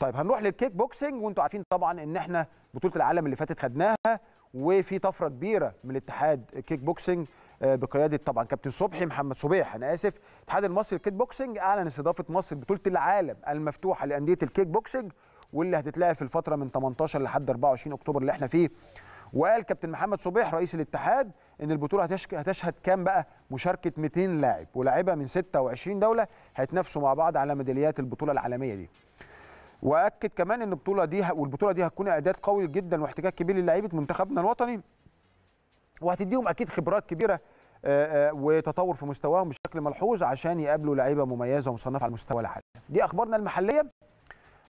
طيب هنروح للكيك بوكسنج وانتم عارفين طبعا ان احنا بطوله العالم اللي فاتت خدناها وفي طفره كبيره من الاتحاد كيك بوكسنج آه، بقياده طبعا كابتن صبحي محمد صبيح انا اسف الاتحاد المصري للكيك بوكسنج اعلن استضافه مصر بطوله العالم المفتوحه لانديه الكيك بوكسنج واللي هتتلعب في الفتره من 18 لحد 24 اكتوبر اللي احنا فيه وقال كابتن محمد صبيح رئيس الاتحاد ان البطوله هتشك... هتشهد كام بقى مشاركه 200 لاعب ولاعيبه من 26 دوله هيتنافسوا مع بعض على ميداليات البطوله العالميه دي واكد كمان ان البطوله دي والبطوله دي هتكون اعداد قوي جدا واحتكاك كبير للعيبه منتخبنا الوطني وهتديهم اكيد خبرات كبيره وتطور في مستواهم بشكل ملحوظ عشان يقابلوا لعيبه مميزه ومصنفه على المستوى العالمي. دي اخبارنا المحليه